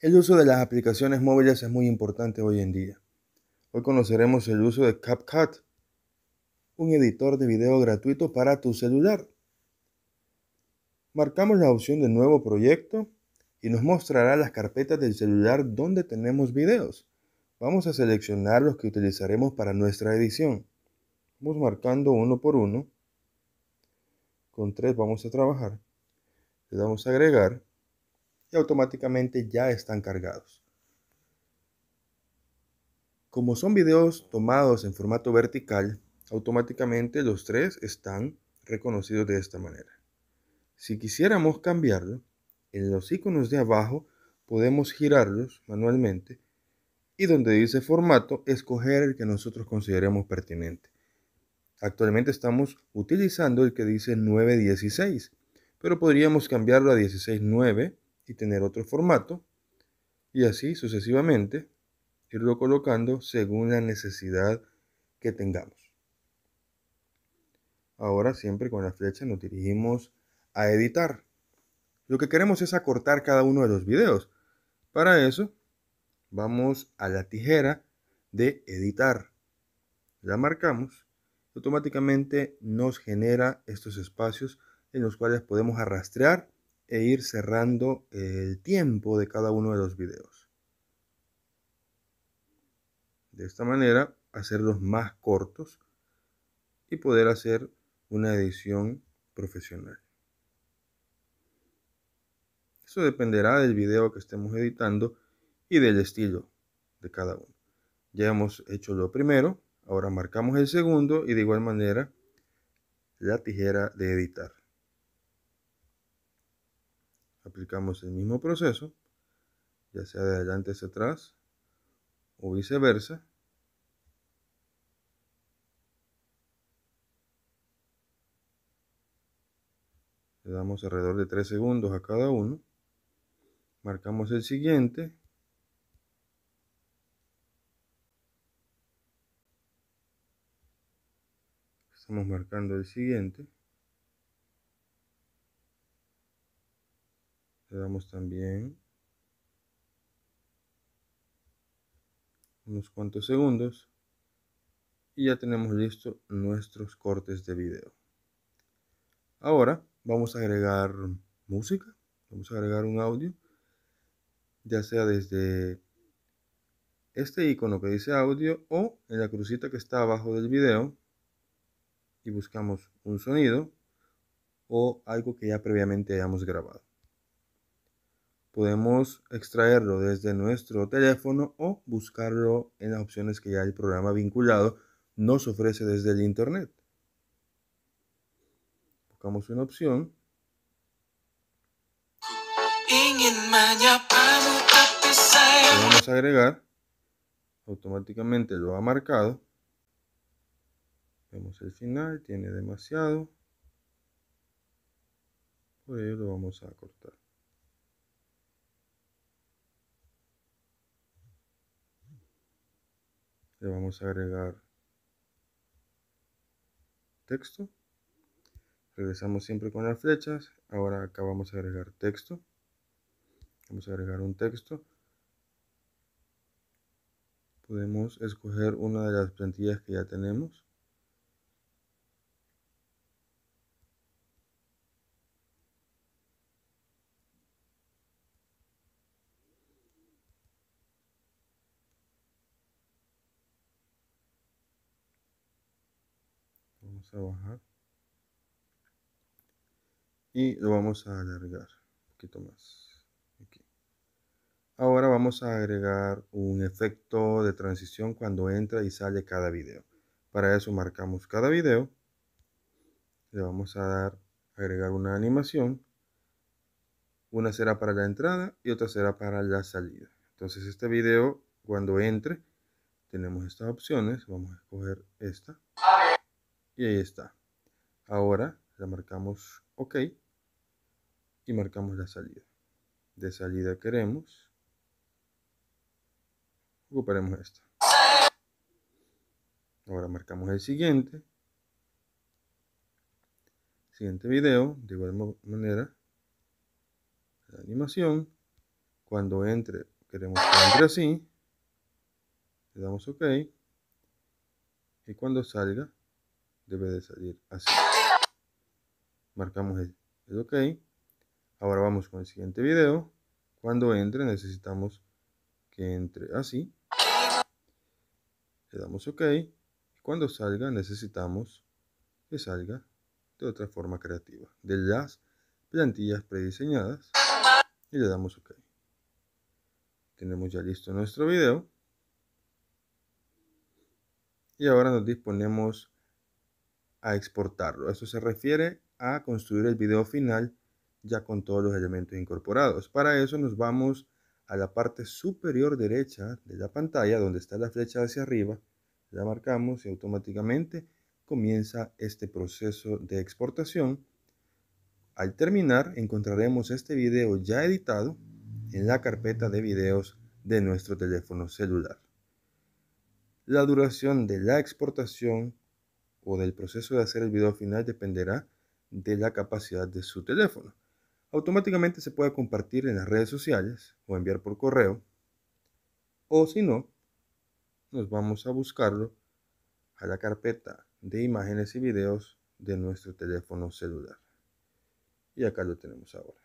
El uso de las aplicaciones móviles es muy importante hoy en día. Hoy conoceremos el uso de CapCut, un editor de video gratuito para tu celular. Marcamos la opción de nuevo proyecto y nos mostrará las carpetas del celular donde tenemos videos. Vamos a seleccionar los que utilizaremos para nuestra edición. Vamos marcando uno por uno. Con tres vamos a trabajar. Le damos a agregar y automáticamente ya están cargados. Como son videos tomados en formato vertical, automáticamente los tres están reconocidos de esta manera. Si quisiéramos cambiarlo, en los iconos de abajo podemos girarlos manualmente y donde dice formato, escoger el que nosotros consideremos pertinente. Actualmente estamos utilizando el que dice 916, pero podríamos cambiarlo a 169 y tener otro formato y así sucesivamente irlo colocando según la necesidad que tengamos. Ahora siempre con la flecha nos dirigimos a editar. Lo que queremos es acortar cada uno de los videos. Para eso vamos a la tijera de editar. La marcamos. Automáticamente nos genera estos espacios en los cuales podemos arrastrar e ir cerrando el tiempo de cada uno de los videos. De esta manera, hacerlos más cortos y poder hacer una edición profesional. Eso dependerá del video que estemos editando y del estilo de cada uno. Ya hemos hecho lo primero, ahora marcamos el segundo y de igual manera la tijera de editar aplicamos el mismo proceso, ya sea de adelante hacia atrás o viceversa. Le damos alrededor de 3 segundos a cada uno. Marcamos el siguiente. Estamos marcando el siguiente. damos también unos cuantos segundos y ya tenemos listo nuestros cortes de video. Ahora vamos a agregar música, vamos a agregar un audio, ya sea desde este icono que dice audio o en la crucita que está abajo del video y buscamos un sonido o algo que ya previamente hayamos grabado podemos extraerlo desde nuestro teléfono o buscarlo en las opciones que ya el programa vinculado nos ofrece desde el Internet. Buscamos una opción. Vamos a agregar. Automáticamente lo ha marcado. Vemos el final, tiene demasiado. Por ello lo vamos a cortar. le vamos a agregar texto regresamos siempre con las flechas ahora acá vamos a agregar texto vamos a agregar un texto podemos escoger una de las plantillas que ya tenemos a bajar y lo vamos a alargar un poquito más ahora vamos a agregar un efecto de transición cuando entra y sale cada video para eso marcamos cada video le vamos a dar agregar una animación una será para la entrada y otra será para la salida entonces este video cuando entre tenemos estas opciones vamos a escoger esta y ahí está. Ahora la marcamos OK y marcamos la salida. De salida queremos. Ocuparemos esta. Ahora marcamos el siguiente. Siguiente video, de igual manera, la animación. Cuando entre, queremos que entre así. Le damos OK. Y cuando salga, debe de salir así. Marcamos el, OK. Ahora vamos con el siguiente video. Cuando entre necesitamos que entre así. Le damos OK. cuando salga necesitamos que salga de otra forma creativa. De las plantillas prediseñadas. Y le damos OK. Tenemos ya listo nuestro video. Y ahora nos disponemos a exportarlo. Esto se refiere a construir el video final ya con todos los elementos incorporados. Para eso nos vamos a la parte superior derecha de la pantalla donde está la flecha hacia arriba. La marcamos y automáticamente comienza este proceso de exportación. Al terminar encontraremos este video ya editado en la carpeta de videos de nuestro teléfono celular. La duración de la exportación o del proceso de hacer el video final dependerá de la capacidad de su teléfono. Automáticamente se puede compartir en las redes sociales o enviar por correo. O si no, nos vamos a buscarlo a la carpeta de imágenes y videos de nuestro teléfono celular. Y acá lo tenemos ahora.